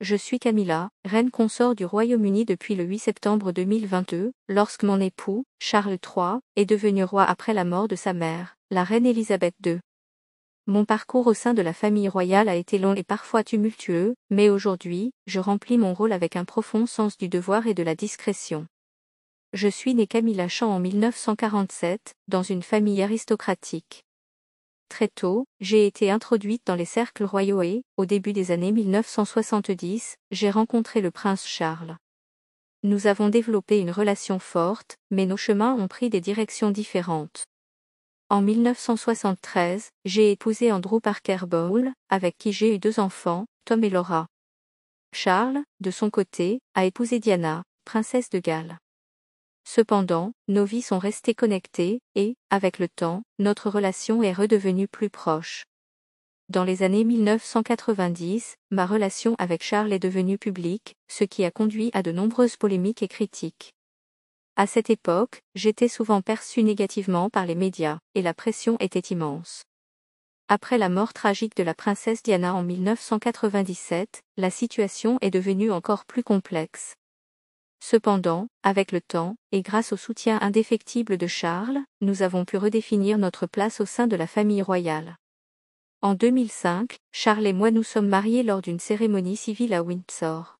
Je suis Camilla, reine consort du Royaume-Uni depuis le 8 septembre 2022, lorsque mon époux, Charles III, est devenu roi après la mort de sa mère, la reine Élisabeth II. Mon parcours au sein de la famille royale a été long et parfois tumultueux, mais aujourd'hui, je remplis mon rôle avec un profond sens du devoir et de la discrétion. Je suis née Camilla Champ en 1947, dans une famille aristocratique. Très tôt, j'ai été introduite dans les cercles royaux et, au début des années 1970, j'ai rencontré le prince Charles. Nous avons développé une relation forte, mais nos chemins ont pris des directions différentes. En 1973, j'ai épousé Andrew Parker Bowl, avec qui j'ai eu deux enfants, Tom et Laura. Charles, de son côté, a épousé Diana, princesse de Galles. Cependant, nos vies sont restées connectées, et, avec le temps, notre relation est redevenue plus proche. Dans les années 1990, ma relation avec Charles est devenue publique, ce qui a conduit à de nombreuses polémiques et critiques. À cette époque, j'étais souvent perçue négativement par les médias, et la pression était immense. Après la mort tragique de la princesse Diana en 1997, la situation est devenue encore plus complexe. Cependant, avec le temps, et grâce au soutien indéfectible de Charles, nous avons pu redéfinir notre place au sein de la famille royale. En 2005, Charles et moi nous sommes mariés lors d'une cérémonie civile à Windsor.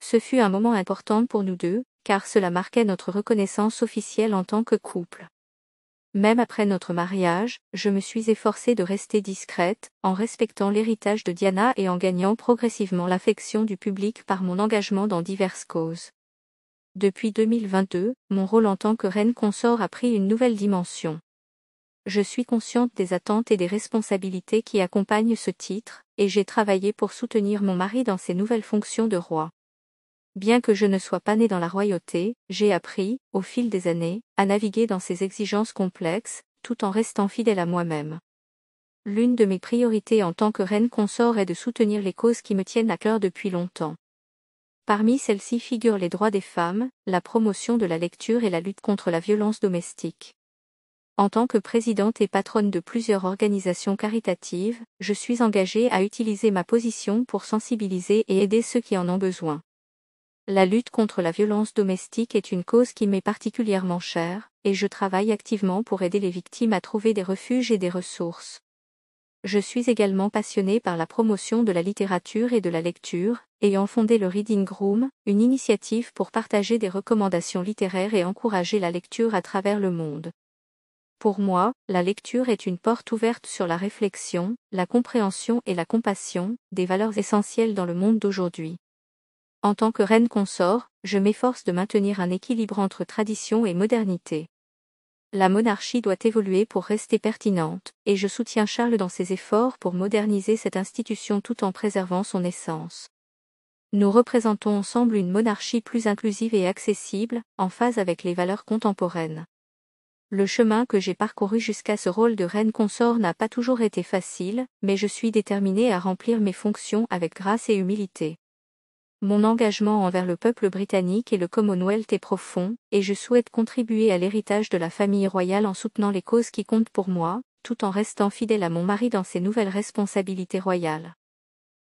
Ce fut un moment important pour nous deux, car cela marquait notre reconnaissance officielle en tant que couple. Même après notre mariage, je me suis efforcée de rester discrète, en respectant l'héritage de Diana et en gagnant progressivement l'affection du public par mon engagement dans diverses causes. Depuis 2022, mon rôle en tant que reine consort a pris une nouvelle dimension. Je suis consciente des attentes et des responsabilités qui accompagnent ce titre, et j'ai travaillé pour soutenir mon mari dans ses nouvelles fonctions de roi. Bien que je ne sois pas née dans la royauté, j'ai appris, au fil des années, à naviguer dans ces exigences complexes, tout en restant fidèle à moi-même. L'une de mes priorités en tant que reine consort est de soutenir les causes qui me tiennent à cœur depuis longtemps. Parmi celles-ci figurent les droits des femmes, la promotion de la lecture et la lutte contre la violence domestique. En tant que présidente et patronne de plusieurs organisations caritatives, je suis engagée à utiliser ma position pour sensibiliser et aider ceux qui en ont besoin. La lutte contre la violence domestique est une cause qui m'est particulièrement chère, et je travaille activement pour aider les victimes à trouver des refuges et des ressources. Je suis également passionnée par la promotion de la littérature et de la lecture, ayant fondé le Reading Room, une initiative pour partager des recommandations littéraires et encourager la lecture à travers le monde. Pour moi, la lecture est une porte ouverte sur la réflexion, la compréhension et la compassion, des valeurs essentielles dans le monde d'aujourd'hui. En tant que reine consort, je m'efforce de maintenir un équilibre entre tradition et modernité. La monarchie doit évoluer pour rester pertinente, et je soutiens Charles dans ses efforts pour moderniser cette institution tout en préservant son essence. Nous représentons ensemble une monarchie plus inclusive et accessible, en phase avec les valeurs contemporaines. Le chemin que j'ai parcouru jusqu'à ce rôle de reine consort n'a pas toujours été facile, mais je suis déterminée à remplir mes fonctions avec grâce et humilité. Mon engagement envers le peuple britannique et le Commonwealth est profond, et je souhaite contribuer à l'héritage de la famille royale en soutenant les causes qui comptent pour moi, tout en restant fidèle à mon mari dans ses nouvelles responsabilités royales.